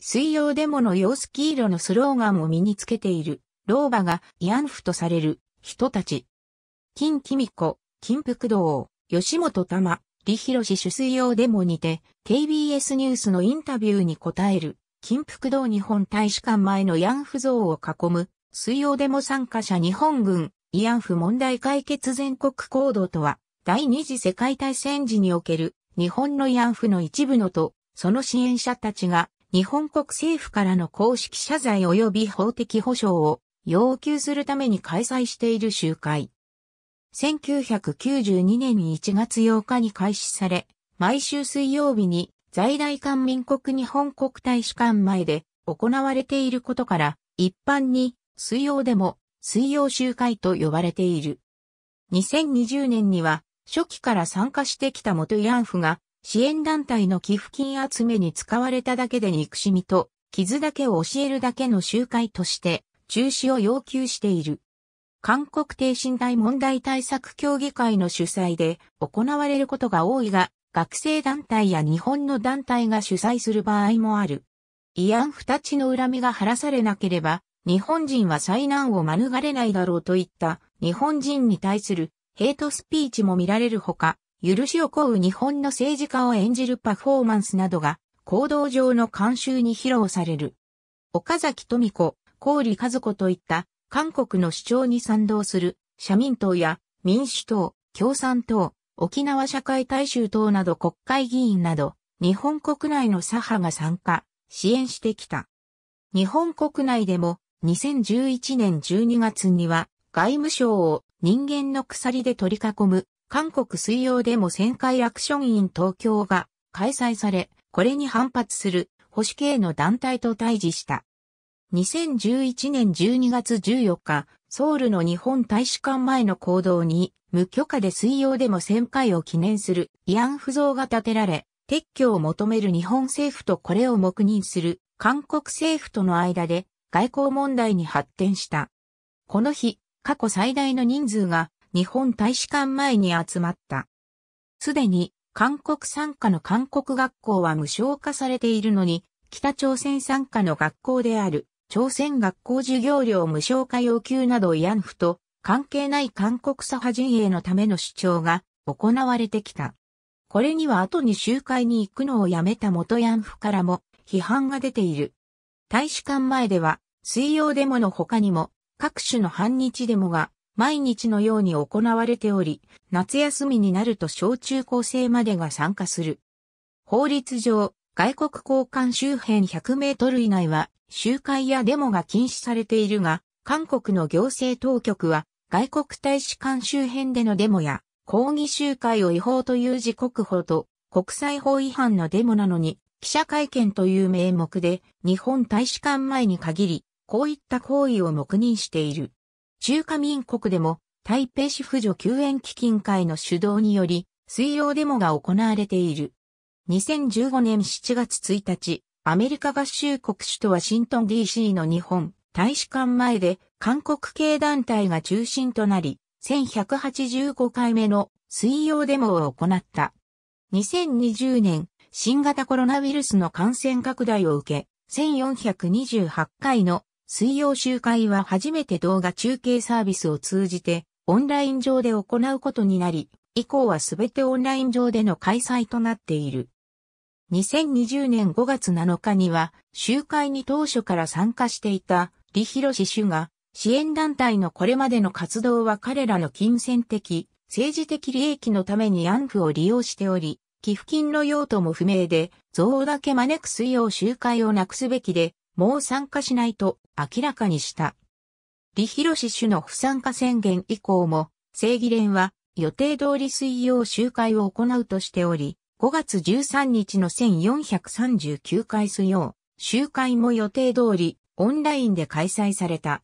水曜デモの様子黄色のスローガンを身につけている、老婆が慰安婦とされる人たち。金貴美子、金福堂、吉本玉、李博氏主水曜デモにて、KBS ニュースのインタビューに答える、金福堂日本大使館前の慰安婦像を囲む、水曜デモ参加者日本軍、慰安婦問題解決全国行動とは、第二次世界大戦時における日本の慰安婦の一部のと、その支援者たちが日本国政府からの公式謝罪及び法的保障を要求するために開催している集会。1992年1月8日に開始され、毎週水曜日に在来館民国日本国大使館前で行われていることから、一般に水曜でも水曜集会と呼ばれている。2020年には初期から参加してきた元慰安婦が支援団体の寄付金集めに使われただけで憎しみと傷だけを教えるだけの集会として中止を要求している。韓国低身大問題対策協議会の主催で行われることが多いが、学生団体や日本の団体が主催する場合もある。慰安婦たちの恨みが晴らされなければ、日本人は災難を免れないだろうといった日本人に対するヘイトスピーチも見られるほか、許しを請う日本の政治家を演じるパフォーマンスなどが、行動上の慣習に披露される。岡崎富子、郡和子といった韓国の主張に賛同する社民党や民主党、共産党、沖縄社会大衆党など国会議員など日本国内の左派が参加、支援してきた。日本国内でも2011年12月には外務省を人間の鎖で取り囲む韓国水曜でも旋回アクションイン東京が開催され、これに反発する保守系の団体と対峙した。2011年12月14日、ソウルの日本大使館前の行動に、無許可で水曜でも旋回を記念する慰安婦像が建てられ、撤去を求める日本政府とこれを黙認する韓国政府との間で外交問題に発展した。この日、過去最大の人数が日本大使館前に集まった。すでに韓国参加の韓国学校は無償化されているのに、北朝鮮参加の学校である朝鮮学校授業料無償化要求など慰安婦と関係ない韓国左派陣営のための主張が行われてきた。これには後に集会に行くのをやめた元慰安婦からも批判が出ている。大使館前では水曜デモの他にも各種の反日デモが毎日のように行われており、夏休みになると小中高生までが参加する。法律上、外国交換周辺100メートル以内は集会やデモが禁止されているが、韓国の行政当局は外国大使館周辺でのデモや抗議集会を違法という自国法と国際法違反のデモなのに記者会見という名目で日本大使館前に限りこういった行為を黙認している。中華民国でも台北市婦女救援基金会の主導により水曜デモが行われている。2015年7月1日、アメリカ合衆国首都ワシントン DC の日本大使館前で韓国系団体が中心となり、1185回目の水曜デモを行った。2020年、新型コロナウイルスの感染拡大を受け、1428回の水曜集会は初めて動画中継サービスを通じてオンライン上で行うことになり、以降はすべてオンライン上での開催となっている。2020年5月7日には集会に当初から参加していた李博氏主が支援団体のこれまでの活動は彼らの金銭的、政治的利益のために安婦を利用しており、寄付金の用途も不明で、憎だけ招く水曜集会をなくすべきで、もう参加しないと明らかにした。李広氏主の不参加宣言以降も、正義連は予定通り水曜集会を行うとしており、5月13日の1439回水曜、集会も予定通りオンラインで開催された。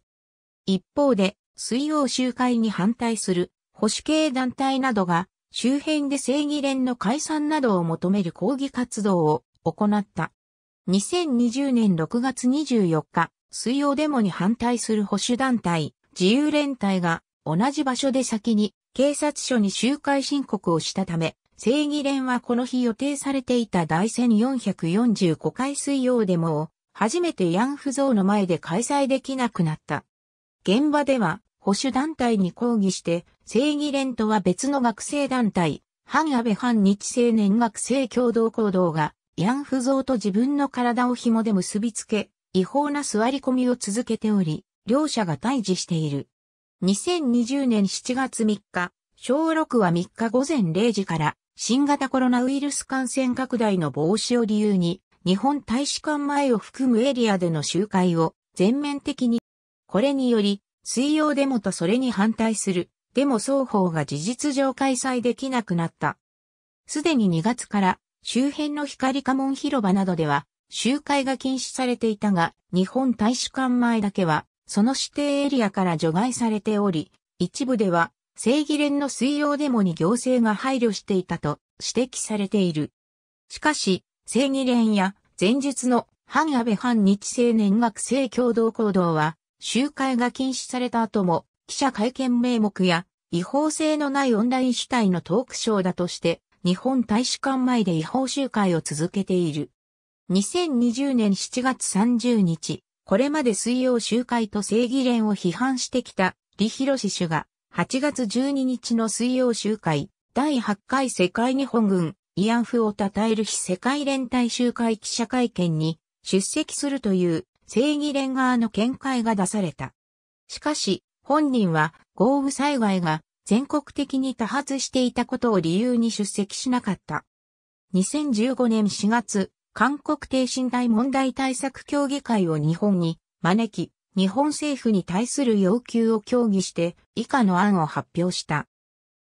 一方で、水曜集会に反対する保守系団体などが周辺で正義連の解散などを求める抗議活動を行った。2020年6月24日、水曜デモに反対する保守団体、自由連帯が同じ場所で先に警察署に集会申告をしたため、正義連はこの日予定されていた第1445回水曜デモを初めてヤンフゾーの前で開催できなくなった。現場では保守団体に抗議して正義連とは別の学生団体、反安倍反日青年学生共同行動が慰安婦像と自分の体を紐で結びつけ、違法な座り込みを続けており、両者が対峙している。2020年7月3日、小6は3日午前0時から、新型コロナウイルス感染拡大の防止を理由に、日本大使館前を含むエリアでの集会を全面的に、これにより、水曜デモとそれに反対する、デモ双方が事実上開催できなくなった。すでに2月から周辺の光家門広場などでは集会が禁止されていたが、日本大使館前だけは、その指定エリアから除外されており、一部では、正義連の水曜デモに行政が配慮していたと指摘されている。しかし、正義連や前述の反安倍反日青年学生共同行動は、集会が禁止された後も、記者会見名目や違法性のないオンライン主体のトークショーだとして日本大使館前で違法集会を続けている。2020年7月30日、これまで水曜集会と正義連を批判してきた李博氏主が8月12日の水曜集会第8回世界日本軍慰安婦を称える非世界連帯集会記者会見に出席するという正義連側の見解が出された。しかし本人は豪雨災害が全国的に多発していたことを理由に出席しなかった。2015年4月、韓国低身大問題対策協議会を日本に招き、日本政府に対する要求を協議して以下の案を発表した。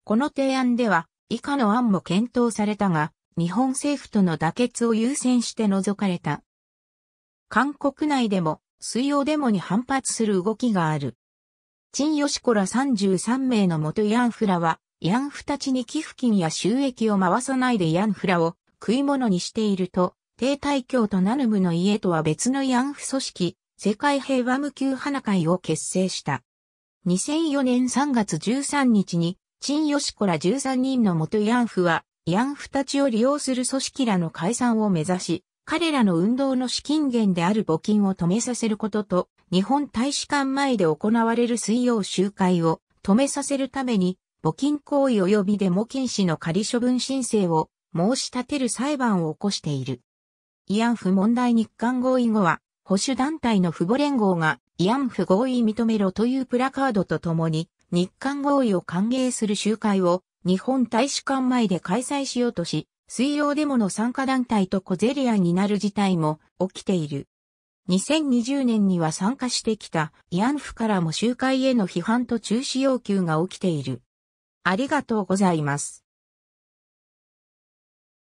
この提案では以下の案も検討されたが、日本政府との妥結を優先して除かれた。韓国内でも水曜デモに反発する動きがある。陳義子ら33名の元ヤンフラは、ヤンフたちに寄付金や収益を回さないでヤンフラを食い物にしていると、低大教とナヌムの家とは別のヤンフ組織、世界平和無給花会を結成した。2004年3月13日に、陳シ子ら13人の元ヤンフは、ヤンフたちを利用する組織らの解散を目指し、彼らの運動の資金源である募金を止めさせることと、日本大使館前で行われる水曜集会を止めさせるために、募金行為及びデモ禁止の仮処分申請を申し立てる裁判を起こしている。慰安婦問題日韓合意後は、保守団体の父母連合が慰安婦合意認めろというプラカードとともに、日韓合意を歓迎する集会を日本大使館前で開催しようとし、水曜デモの参加団体と小競り合いになる事態も起きている。2020年には参加してきた慰安婦からも集会への批判と中止要求が起きている。ありがとうございます。